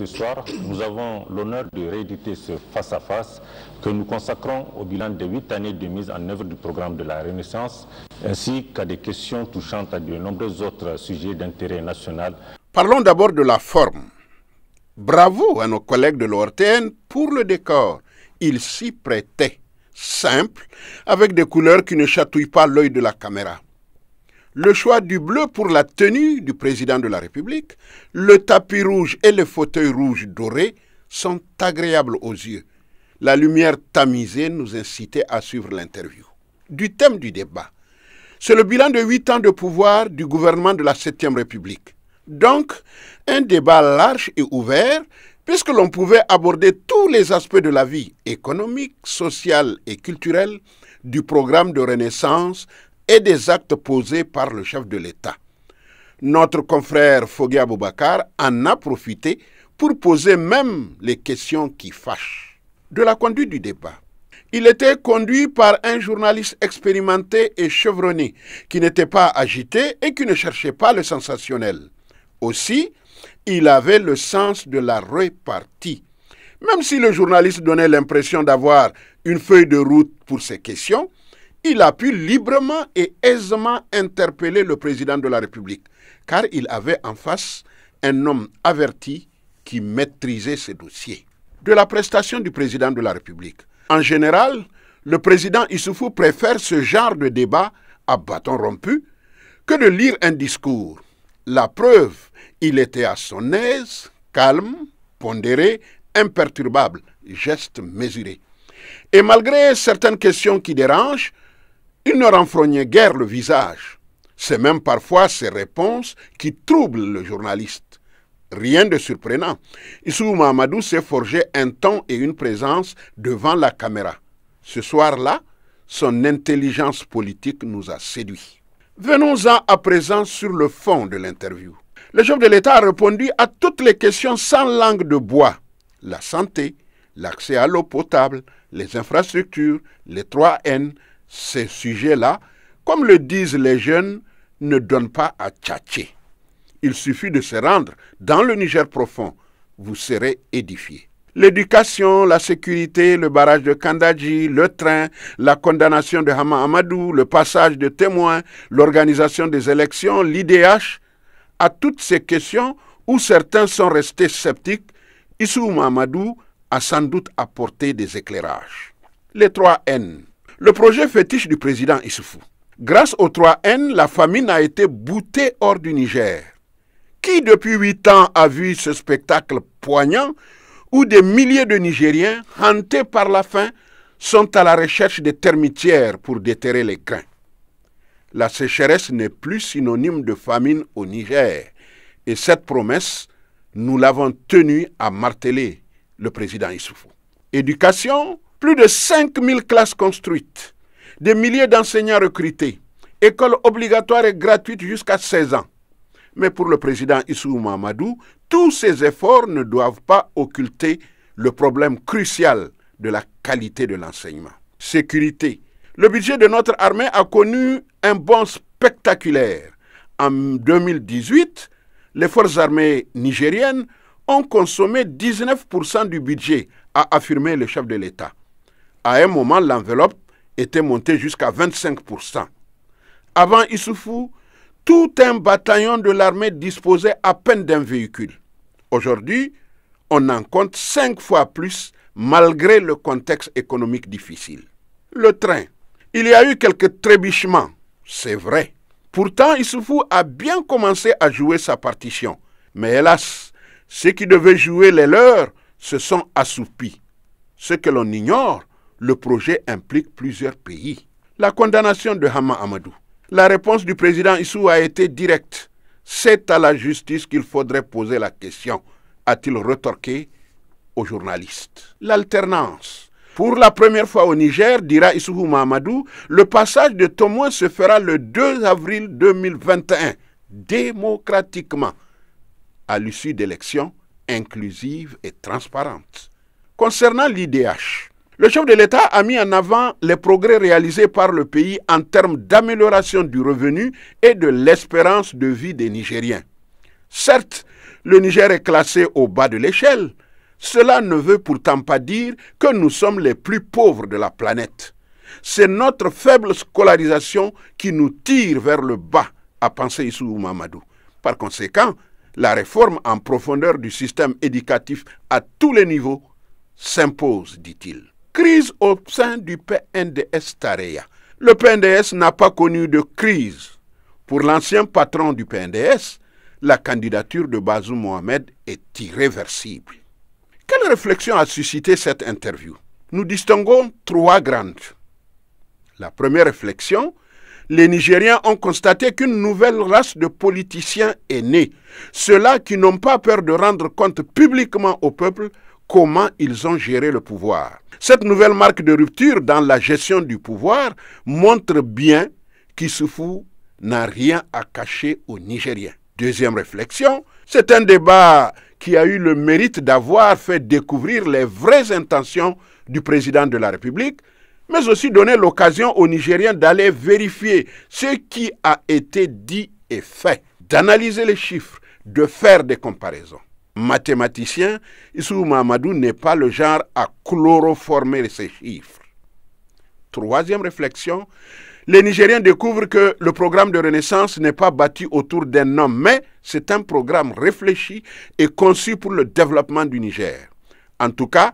ce soir, nous avons l'honneur de rééditer ce face-à-face que nous consacrons au bilan des huit années de mise en œuvre du programme de la Renaissance, ainsi qu'à des questions touchant à de nombreux autres sujets d'intérêt national. Parlons d'abord de la forme. Bravo à nos collègues de l'ORTN pour le décor. Il s'y prêtait, Simple, avec des couleurs qui ne chatouillent pas l'œil de la caméra le choix du bleu pour la tenue du président de la République, le tapis rouge et le fauteuil rouge doré sont agréables aux yeux. La lumière tamisée nous incitait à suivre l'interview. Du thème du débat, c'est le bilan de huit ans de pouvoir du gouvernement de la 7e République. Donc, un débat large et ouvert, puisque l'on pouvait aborder tous les aspects de la vie économique, sociale et culturelle du programme de renaissance et des actes posés par le chef de l'État. Notre confrère Foghi Aboubakar en a profité pour poser même les questions qui fâchent. De la conduite du débat, il était conduit par un journaliste expérimenté et chevronné, qui n'était pas agité et qui ne cherchait pas le sensationnel. Aussi, il avait le sens de la répartie. Même si le journaliste donnait l'impression d'avoir une feuille de route pour ses questions, il a pu librement et aisément interpeller le président de la République, car il avait en face un homme averti qui maîtrisait ses dossiers. De la prestation du président de la République. En général, le président Issoufou préfère ce genre de débat à bâton rompu que de lire un discours. La preuve, il était à son aise, calme, pondéré, imperturbable, geste mesuré. Et malgré certaines questions qui dérangent, il ne renfrognait guère le visage. C'est même parfois ses réponses qui troublent le journaliste. Rien de surprenant. Issou Mahamadou s'est forgé un ton et une présence devant la caméra. Ce soir-là, son intelligence politique nous a séduits. Venons-en à présent sur le fond de l'interview. Le chef de l'État a répondu à toutes les questions sans langue de bois. La santé, l'accès à l'eau potable, les infrastructures, les 3N, ces sujets-là, comme le disent les jeunes, ne donnent pas à tchatcher. Il suffit de se rendre dans le Niger profond. Vous serez édifié. L'éducation, la sécurité, le barrage de Kandaji, le train, la condamnation de Hama Amadou, le passage de témoins, l'organisation des élections, l'IDH, à toutes ces questions où certains sont restés sceptiques, Issou Amadou a sans doute apporté des éclairages. Les trois N, le projet fétiche du président Issoufou. Grâce aux 3N, la famine a été boutée hors du Niger. Qui depuis 8 ans a vu ce spectacle poignant où des milliers de Nigériens, hantés par la faim, sont à la recherche des termitières pour déterrer les grains La sécheresse n'est plus synonyme de famine au Niger. Et cette promesse, nous l'avons tenue à marteler le président Issoufou. Éducation, plus de 5000 classes construites, des milliers d'enseignants recrutés, école obligatoire et gratuite jusqu'à 16 ans. Mais pour le président Issou Mamadou, tous ces efforts ne doivent pas occulter le problème crucial de la qualité de l'enseignement. Sécurité. Le budget de notre armée a connu un bond spectaculaire. En 2018, les forces armées nigériennes ont consommé 19% du budget, a affirmé le chef de l'État. À un moment, l'enveloppe était montée jusqu'à 25%. Avant Issoufou, tout un bataillon de l'armée disposait à peine d'un véhicule. Aujourd'hui, on en compte cinq fois plus malgré le contexte économique difficile. Le train. Il y a eu quelques trébuchements, c'est vrai. Pourtant, Issoufou a bien commencé à jouer sa partition. Mais hélas, ceux qui devaient jouer les leurs se sont assoupis. Ce que l'on ignore, le projet implique plusieurs pays. La condamnation de Hama Amadou. La réponse du président Issou a été directe. C'est à la justice qu'il faudrait poser la question, a-t-il retorqué aux journalistes. L'alternance. Pour la première fois au Niger, dira Issou Mahamadou, le passage de Tomoin se fera le 2 avril 2021, démocratiquement, à l'issue d'élections inclusives et transparentes. Concernant l'IDH, le chef de l'État a mis en avant les progrès réalisés par le pays en termes d'amélioration du revenu et de l'espérance de vie des Nigériens. Certes, le Niger est classé au bas de l'échelle. Cela ne veut pourtant pas dire que nous sommes les plus pauvres de la planète. C'est notre faible scolarisation qui nous tire vers le bas, a pensé Issou Mamadou. Par conséquent, la réforme en profondeur du système éducatif à tous les niveaux s'impose, dit-il crise au sein du PNDS Tareya. Le PNDS n'a pas connu de crise. Pour l'ancien patron du PNDS, la candidature de Bazou Mohamed est irréversible. Quelle réflexion a suscité cette interview Nous distinguons trois grandes. La première réflexion, les Nigériens ont constaté qu'une nouvelle race de politiciens est née, ceux-là qui n'ont pas peur de rendre compte publiquement au peuple comment ils ont géré le pouvoir. Cette nouvelle marque de rupture dans la gestion du pouvoir montre bien qu'Issoufou n'a rien à cacher aux Nigériens. Deuxième réflexion, c'est un débat qui a eu le mérite d'avoir fait découvrir les vraies intentions du président de la République, mais aussi donner l'occasion aux Nigériens d'aller vérifier ce qui a été dit et fait, d'analyser les chiffres, de faire des comparaisons mathématicien, Issou Mahamadou n'est pas le genre à chloroformer ses chiffres. Troisième réflexion, les Nigériens découvrent que le programme de renaissance n'est pas bâti autour d'un homme, mais c'est un programme réfléchi et conçu pour le développement du Niger. En tout cas,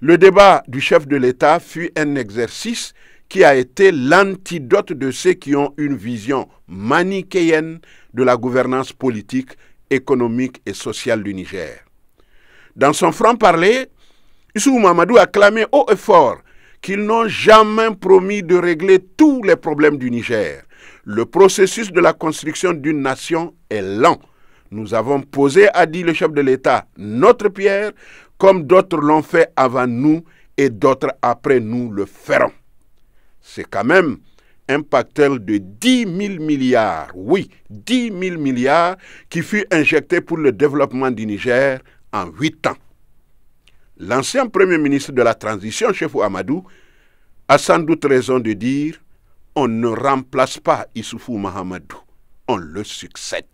le débat du chef de l'État fut un exercice qui a été l'antidote de ceux qui ont une vision manichéenne de la gouvernance politique économique et sociale du Niger. Dans son franc-parler, Issou Mamadou a clamé haut et fort qu'ils n'ont jamais promis de régler tous les problèmes du Niger. Le processus de la construction d'une nation est lent. Nous avons posé, a dit le chef de l'État, notre pierre, comme d'autres l'ont fait avant nous et d'autres après nous le feront. C'est quand même elle de 10 000 milliards, oui, 10 000 milliards qui fut injecté pour le développement du Niger en 8 ans. L'ancien Premier ministre de la Transition, Chef Amadou, a sans doute raison de dire on ne remplace pas Issoufou Mahamadou, on le succède.